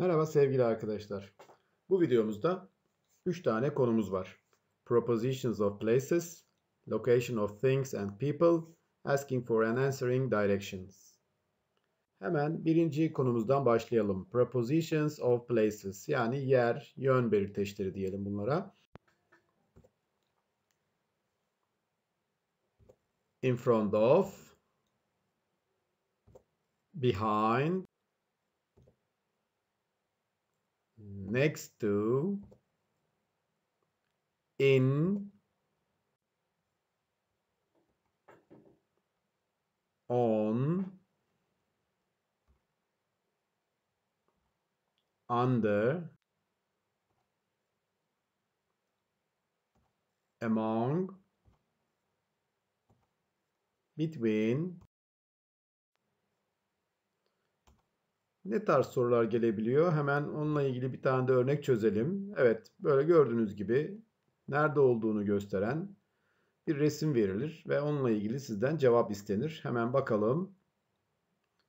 Merhaba sevgili arkadaşlar. Bu videomuzda 3 tane konumuz var. Propositions of places, location of things and people, asking for and answering directions. Hemen birinci konumuzdan başlayalım. Propositions of places yani yer, yön belirteçleri diyelim bunlara. In front of, behind, next to in on under among between ne tarz sorular gelebiliyor? Hemen onunla ilgili bir tane de örnek çözelim. Evet, böyle gördüğünüz gibi nerede olduğunu gösteren bir resim verilir ve onunla ilgili sizden cevap istenir. Hemen bakalım.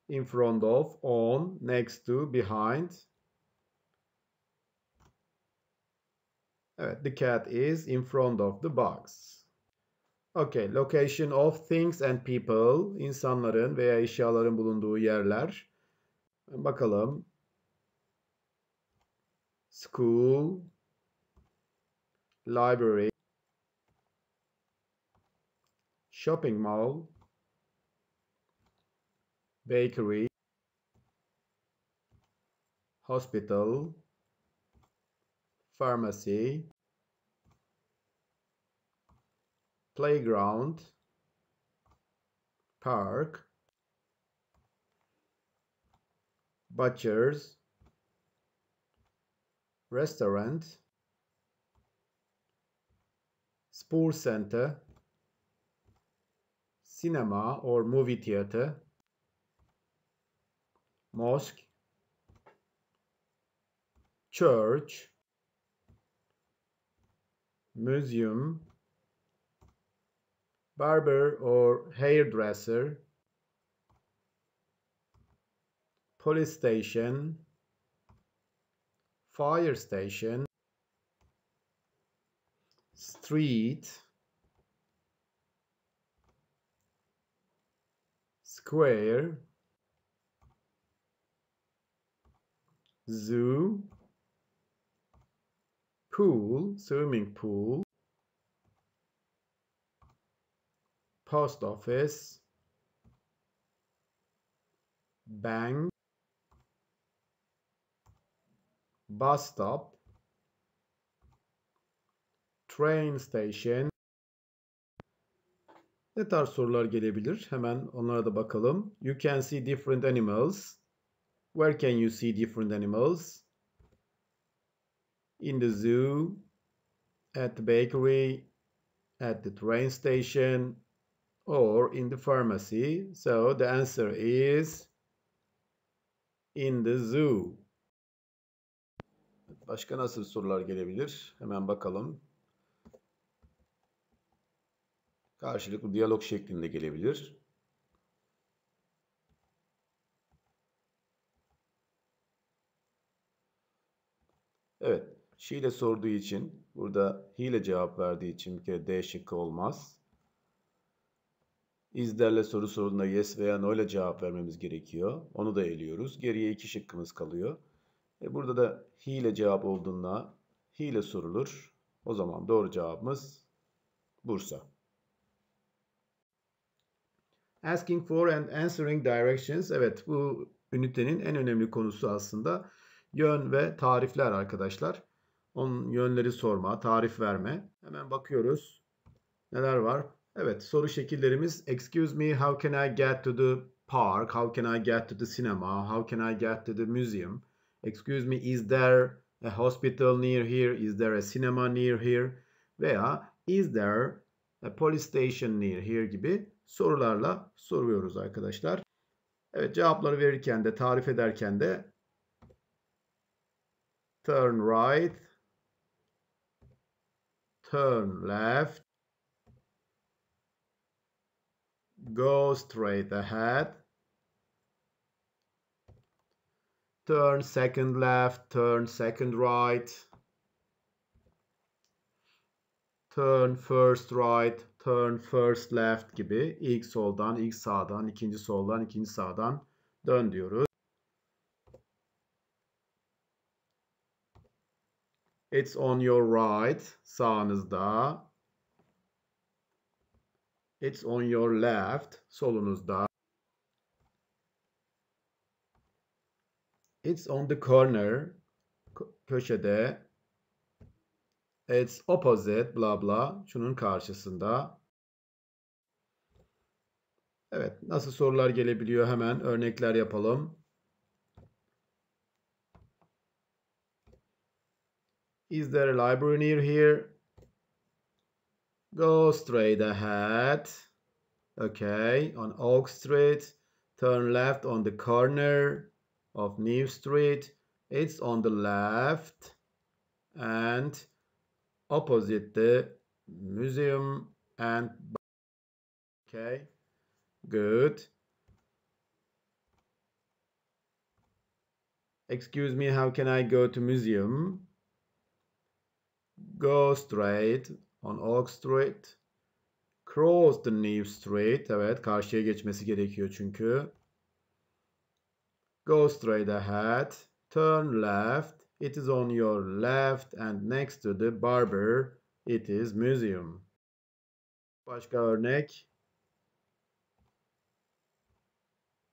In front of, on, next to, behind. Evet, the cat is in front of the box. Okay, location of things and people, insanların veya eşyaların bulunduğu yerler. Bakalım. School. Library. Shopping mall. Bakery. Hospital. Pharmacy. Playground. Park butchers, restaurant, sports center, cinema or movie theater, mosque, church, museum, barber or hairdresser, police station, fire station, street, square, zoo, pool, swimming pool, post office, bank, bus stop, train station. Ne tarz sorular gelebilir? Hemen onlara da bakalım. You can see different animals. Where can you see different animals? In the zoo, at the bakery, at the train station, or in the pharmacy. So the answer is in the zoo. Başka nasıl sorular gelebilir? Hemen bakalım. Karşılıklı diyalog şeklinde gelebilir. Evet. Şile sorduğu için burada hile cevap verdiği için bir kere D şıkkı olmaz. İzlerle soru sorduğunda yes veya no ile cevap vermemiz gerekiyor. Onu da eliyoruz. Geriye iki şıkkımız kalıyor. E, burada da hile cevap olduğuna hile sorulur. O zaman doğru cevabımız Bursa. Asking for and answering directions. Evet bu ünitenin en önemli konusu aslında yön ve tarifler arkadaşlar. Onun yönleri sorma, tarif verme. Hemen bakıyoruz. Neler var? Evet soru şekillerimiz excuse me how can I get to the park? How can I get to the cinema? How can I get to the museum? Excuse me, is there a hospital near here? Is there a cinema near here? Veya is there a police station near here gibi sorularla soruyoruz arkadaşlar. Evet cevapları verirken de tarif ederken de turn right, turn left, go straight ahead, turn second left, turn second right, turn first right, turn first left gibi ilk soldan, ilk sağdan, ikinci soldan, ikinci sağdan dön diyoruz. It's on your right, sağınızda. It's on your left, solunuzda. It's on the corner. Köşede. It's opposite bla bla. Şunun karşısında. Evet. Nasıl sorular gelebiliyor hemen örnekler yapalım. Is there a library near here? Go straight ahead. Okay. On Oak Street. Turn left on the corner. of New Street. It's on the left and opposite the museum and okay good excuse me how can I go to museum go straight on Oak Street cross the new street evet karşıya geçmesi gerekiyor çünkü Go straight ahead, turn left, it is on your left and next to the barber, it is museum. Başka örnek.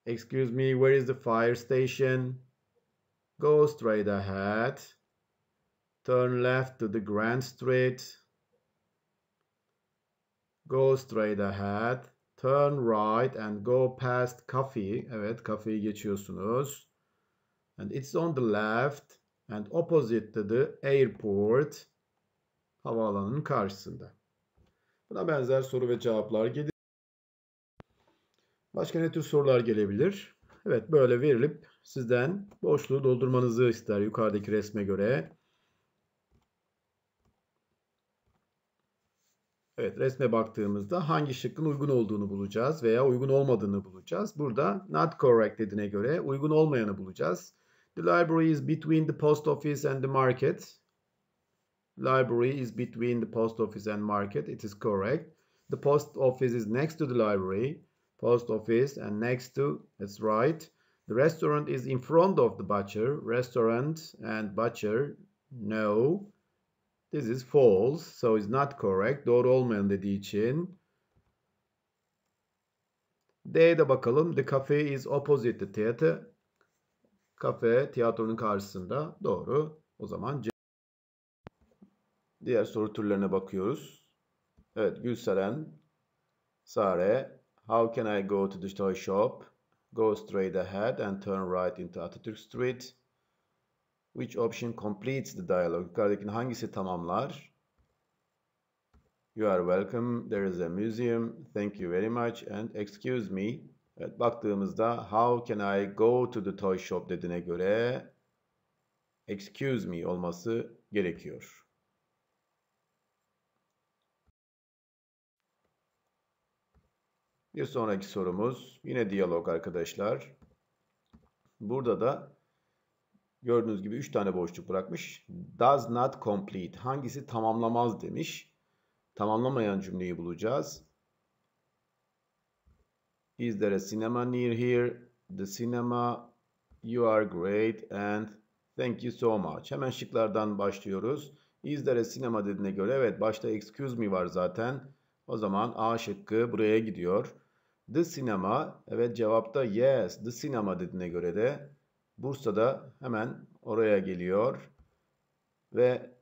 Excuse me, where is the fire station? Go straight ahead. Turn left to the Grand Street. Go straight ahead. Turn right and go past coffee. Evet kafeyi geçiyorsunuz. And it's on the left and opposite to the airport. Havaalanının karşısında. Buna benzer soru ve cevaplar gelir. Başka ne tür sorular gelebilir? Evet böyle verilip sizden boşluğu doldurmanızı ister yukarıdaki resme göre. Evet resme baktığımızda hangi şıkkın uygun olduğunu bulacağız veya uygun olmadığını bulacağız. Burada not correct dediğine göre uygun olmayanı bulacağız. The library is between the post office and the market. Library is between the post office and market. It is correct. The post office is next to the library. Post office and next to. That's right. The restaurant is in front of the butcher. Restaurant and butcher. No. This is false. So it's not correct. Doğru olmayan dediği için. D'ye de bakalım. The cafe is opposite the theater. Kafe tiyatronun karşısında. Doğru. O zaman C. Diğer soru türlerine bakıyoruz. Evet Gülseren, Sare, How can I go to the toy shop? Go straight ahead and turn right into Atatürk Street. Which option completes the dialogue? Yukarıdakinin hangisi tamamlar? You are welcome. There is a museum. Thank you very much. And excuse me. Evet, baktığımızda how can I go to the toy shop dediğine göre excuse me olması gerekiyor. Bir sonraki sorumuz yine diyalog arkadaşlar. Burada da Gördüğünüz gibi 3 tane boşluk bırakmış. Does not complete. Hangisi tamamlamaz demiş. Tamamlamayan cümleyi bulacağız. Is there a cinema near here? The cinema. You are great and thank you so much. Hemen şıklardan başlıyoruz. Is there a cinema dediğine göre evet başta excuse me var zaten. O zaman A şıkkı buraya gidiyor. The cinema evet cevapta yes. The cinema dediğine göre de Bursa'da hemen oraya geliyor ve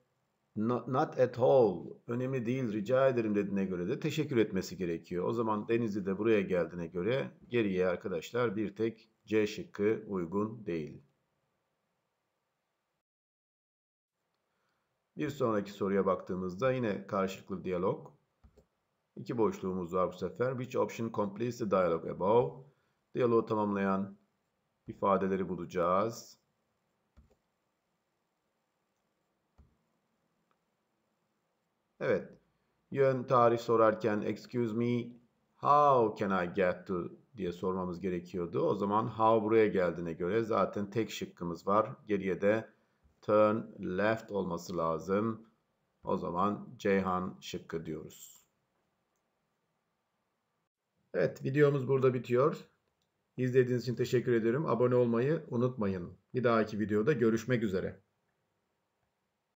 not, at all önemli değil rica ederim dediğine göre de teşekkür etmesi gerekiyor. O zaman Denizli'de buraya geldiğine göre geriye arkadaşlar bir tek C şıkkı uygun değil. Bir sonraki soruya baktığımızda yine karşılıklı diyalog. İki boşluğumuz var bu sefer. Which option completes the dialogue above? Diyaloğu tamamlayan ifadeleri bulacağız. Evet. Yön tarih sorarken excuse me how can I get to diye sormamız gerekiyordu. O zaman how buraya geldiğine göre zaten tek şıkkımız var. Geriye de turn left olması lazım. O zaman Ceyhan şıkkı diyoruz. Evet videomuz burada bitiyor. İzlediğiniz için teşekkür ederim. Abone olmayı unutmayın. Bir dahaki videoda görüşmek üzere.